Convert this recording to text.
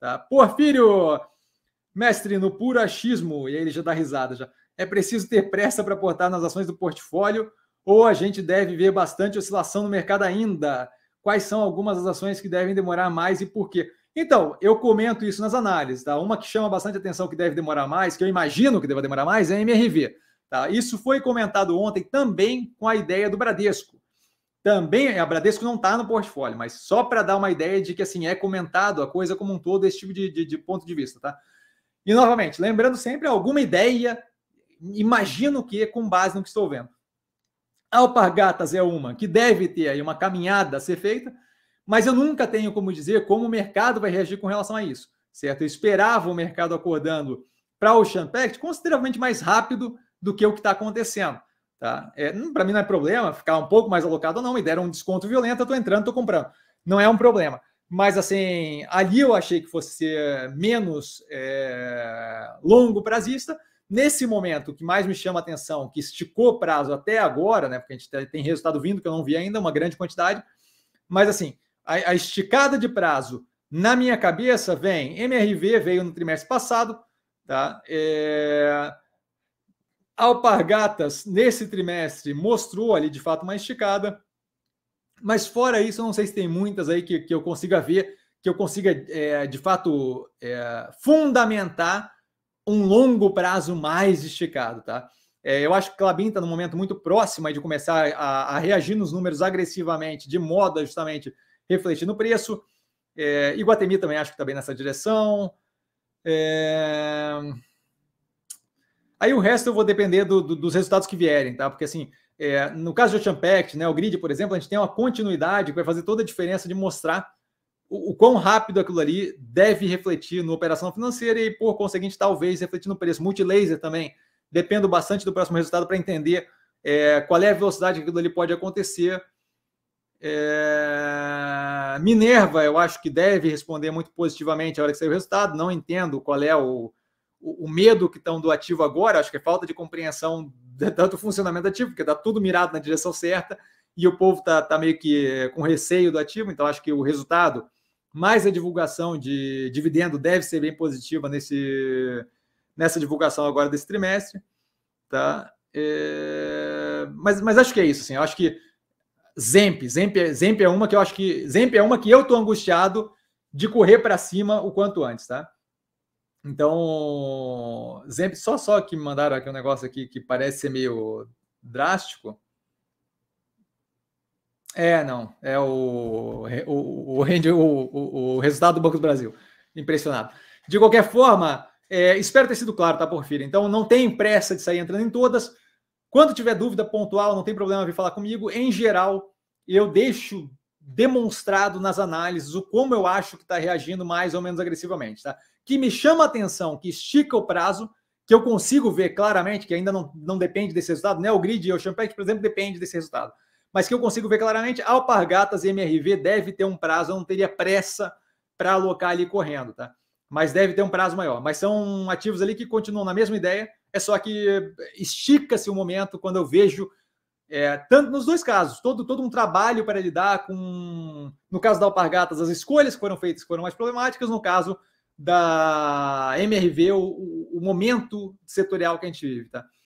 Tá? Porfírio, mestre, no puro achismo, e aí ele já dá risada já. É preciso ter pressa para aportar nas ações do portfólio ou a gente deve ver bastante oscilação no mercado ainda? Quais são algumas das ações que devem demorar mais e por quê? Então, eu comento isso nas análises, tá? Uma que chama bastante atenção que deve demorar mais, que eu imagino que deva demorar mais, é a MRV. Tá? Isso foi comentado ontem também com a ideia do Bradesco. Também a é, Bradesco não está no portfólio, mas só para dar uma ideia de que assim é comentado a coisa como um todo, esse tipo de, de, de ponto de vista, tá? E novamente, lembrando sempre alguma ideia, imagino que com base no que estou vendo. Alpargatas é uma que deve ter aí uma caminhada a ser feita, mas eu nunca tenho como dizer como o mercado vai reagir com relação a isso, certo? Eu esperava o mercado acordando para o Ocean consideravelmente mais rápido do que o que está acontecendo. Tá? É, para mim não é problema ficar um pouco mais alocado ou não, me deram um desconto violento, eu estou entrando, estou comprando. Não é um problema. Mas assim, ali eu achei que fosse ser menos é, longo prazista. Nesse momento, o que mais me chama a atenção, que esticou o prazo até agora, né? Porque a gente tem resultado vindo que eu não vi ainda, uma grande quantidade. Mas assim, a, a esticada de prazo na minha cabeça vem MRV veio no trimestre passado, tá? É Alpargatas, nesse trimestre, mostrou ali de fato uma esticada. Mas fora isso, eu não sei se tem muitas aí que, que eu consiga ver, que eu consiga é, de fato é, fundamentar um longo prazo mais esticado, tá? É, eu acho que Clabin está num momento muito próximo de começar a, a, reagir nos números agressivamente, de modo justamente refletir no preço. É, Iguatemi também acho que está bem nessa direção. É... Aí o resto eu vou depender do, do, dos resultados que vierem, tá? Porque assim, é, no caso do Ocean né, o grid, por exemplo, a gente tem uma continuidade que vai fazer toda a diferença de mostrar o, o quão rápido aquilo ali deve refletir na operação financeira e, por conseguinte, talvez refletir no preço. Multilaser também. Dependo bastante do próximo resultado para entender é, qual é a velocidade que aquilo ali pode acontecer. É... Minerva, eu acho que deve responder muito positivamente a hora que sair o resultado. Não entendo qual é o, o, medo que estão do ativo agora, acho que é falta de compreensão de, tanto o funcionamento ativo, porque está tudo mirado na direção certa, e o povo está tá meio que eh, com receio do ativo, então acho que o resultado mais a divulgação de dividendo deve ser bem positiva nesse, nessa divulgação agora desse trimestre. Tá? É, mas, mas acho que é isso. Assim, eu acho que Zemp, Zemp, é, Zemp é uma que eu acho que Zemp é uma que eu estou angustiado de correr para cima o quanto antes. Tá? Então, Zemp, só só que me mandaram aqui um negócio aqui que parece ser meio drástico. É, não, é o, o, o, o, o resultado do Banco do Brasil. Impressionado. De qualquer forma, é, espero ter sido claro, tá, Porfírio? Então, não tem pressa de sair entrando em todas. Quando tiver dúvida pontual, não tem problema vir falar comigo. Em geral, eu deixo demonstrado nas análises o como eu acho que está reagindo mais ou menos agressivamente, tá? Que me chama a atenção, que estica o prazo, que eu consigo ver claramente, que ainda não, não depende desse resultado, né? O grid e o Champec, por exemplo, depende desse resultado. Mas que eu consigo ver claramente, Alpargatas e MRV deve ter um prazo, eu não teria pressa para alocar ali correndo, tá? Mas deve ter um prazo maior. Mas são ativos ali que continuam na mesma ideia, é só que eh, estica-se o momento quando eu vejo é, tanto nos dois casos, todo, todo um trabalho para lidar com, no caso da Alpargatas, as escolhas que foram feitas foram mais problemáticas, no caso da MRV, o, o momento setorial que a gente vive. Tá?